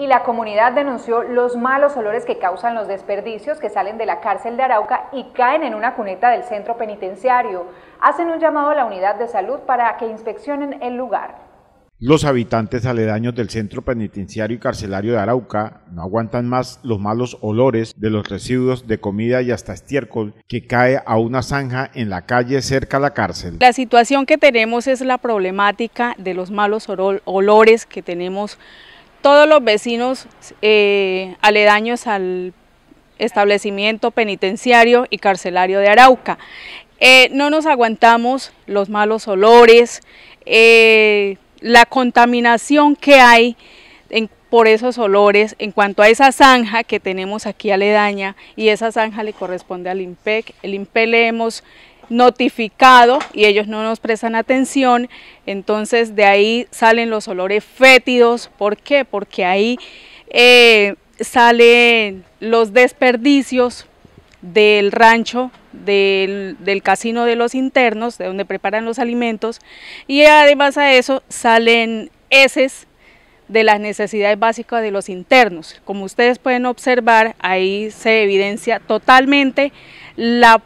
y la comunidad denunció los malos olores que causan los desperdicios que salen de la cárcel de Arauca y caen en una cuneta del centro penitenciario. Hacen un llamado a la unidad de salud para que inspeccionen el lugar. Los habitantes aledaños del centro penitenciario y carcelario de Arauca no aguantan más los malos olores de los residuos de comida y hasta estiércol que cae a una zanja en la calle cerca a la cárcel. La situación que tenemos es la problemática de los malos olores que tenemos todos los vecinos eh, aledaños al establecimiento penitenciario y carcelario de Arauca. Eh, no nos aguantamos los malos olores, eh, la contaminación que hay por esos olores en cuanto a esa zanja que tenemos aquí aledaña y esa zanja le corresponde al IMPEC. El Impelemos, le notificado y ellos no nos prestan atención, entonces de ahí salen los olores fétidos. ¿Por qué? Porque ahí eh, salen los desperdicios del rancho, del, del, casino de los internos, de donde preparan los alimentos, y además a eso salen heces de las necesidades básicas de los internos. Como ustedes pueden observar, ahí se evidencia totalmente la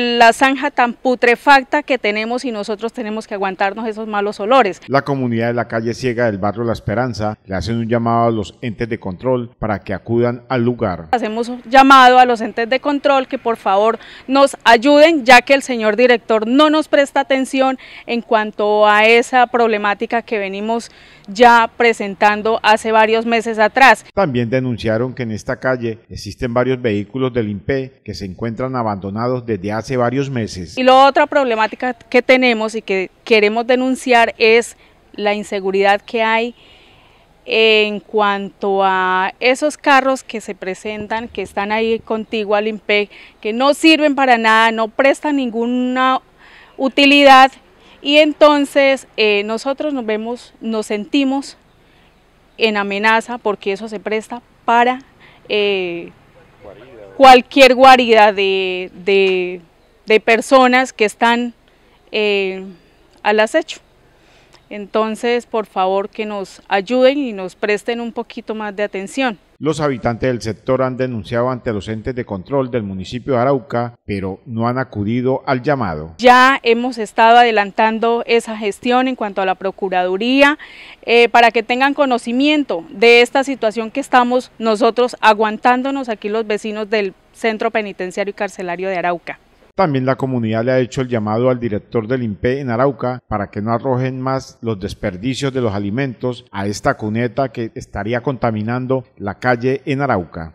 la zanja tan putrefacta que tenemos y nosotros tenemos que aguantarnos esos malos olores. La comunidad de la calle ciega del barrio La Esperanza le hacen un llamado a los entes de control para que acudan al lugar. Hacemos un llamado a los entes de control que por favor nos ayuden ya que el señor director no nos presta atención en cuanto a esa problemática que venimos ya presentando hace varios meses atrás. También denunciaron que en esta calle existen varios vehículos del INPE que se encuentran abandonados desde hace varios meses. Y la otra problemática que tenemos y que queremos denunciar es la inseguridad que hay en cuanto a esos carros que se presentan, que están ahí contigo al IMPEC, que no sirven para nada, no prestan ninguna utilidad y entonces eh, nosotros nos vemos, nos sentimos en amenaza porque eso se presta para eh, cualquier guarida de de personas que están eh, al acecho. Entonces, por favor, que nos ayuden y nos presten un poquito más de atención. Los habitantes del sector han denunciado ante los entes de control del municipio de Arauca, pero no han acudido al llamado. Ya hemos estado adelantando esa gestión en cuanto a la Procuraduría, eh, para que tengan conocimiento de esta situación que estamos nosotros aguantándonos aquí los vecinos del Centro Penitenciario y Carcelario de Arauca. También la comunidad le ha hecho el llamado al director del INPE en Arauca para que no arrojen más los desperdicios de los alimentos a esta cuneta que estaría contaminando la calle en Arauca.